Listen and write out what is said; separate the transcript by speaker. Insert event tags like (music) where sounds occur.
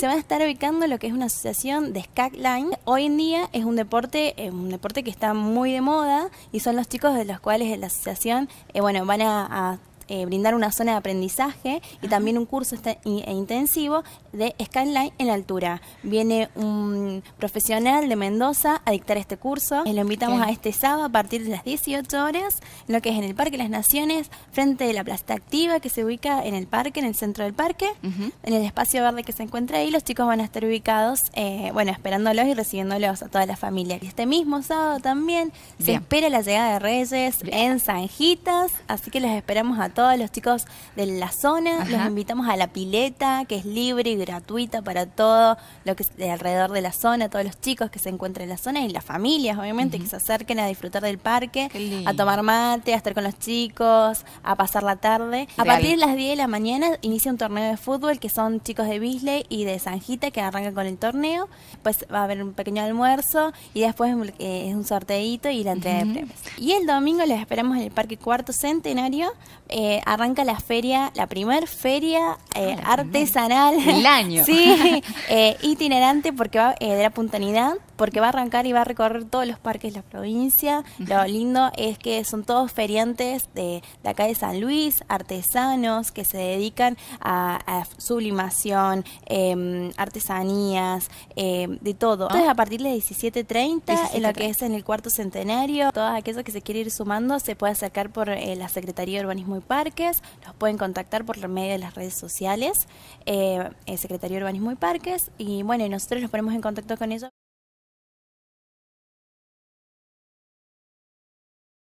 Speaker 1: se van a estar ubicando lo que es una asociación de skatline. Hoy en día es un deporte, eh, un deporte que está muy de moda y son los chicos de los cuales la asociación, eh, bueno, van a eh, brindar una zona de aprendizaje y también un curso este, e intensivo de Skyline en la altura. Viene un profesional de Mendoza a dictar este curso. Eh, lo invitamos a este sábado a partir de las 18 horas, en lo que es en el Parque de Las Naciones, frente a la Plaza Activa que se ubica en el parque, en el centro del parque, en el espacio verde que se encuentra ahí. Los chicos van a estar ubicados, eh, bueno, esperándolos y recibiéndolos a toda la familia. Este mismo sábado también se espera la llegada de Reyes en Sanjitas, así que los esperamos a todos todos los chicos de la zona. Los invitamos a la pileta, que es libre y gratuita para todo lo que es alrededor de la zona, todos los chicos que se encuentran en la zona y las familias, obviamente, que se acerquen a disfrutar del parque, a tomar mate, a estar con los chicos, a pasar la tarde. A partir de las 10 de la mañana inicia un torneo de fútbol que son chicos de Bisley y de Sanjita que arrancan con el torneo. Pues va a haber un pequeño almuerzo y después eh, es un sorteito y la entrega de premios. Y el domingo les esperamos en el Parque Cuarto Centenario. Eh, arranca la feria, la primer feria eh, ah, artesanal. (laughs) del año. sí, (laughs) eh, itinerante porque eh, de la puntanidad, porque va a arrancar y va a recorrer todos los parques de la provincia. Lo lindo es que son todos feriantes de, de, acá de San Luis, artesanos que se dedican a, sublimación, em, artesanías, em, de todo. Entonces ah. a partir de 17.30, en lo que es en el cuarto centenario, todas aquellas que se quiere ir sumando se puede sacar por la Secretaría de Urbanismo y Parques, nos pueden contactar por medio de las redes sociales, eh, Secretaría de Urbanismo y Parques, y bueno, nosotros nos ponemos en contacto con ellos.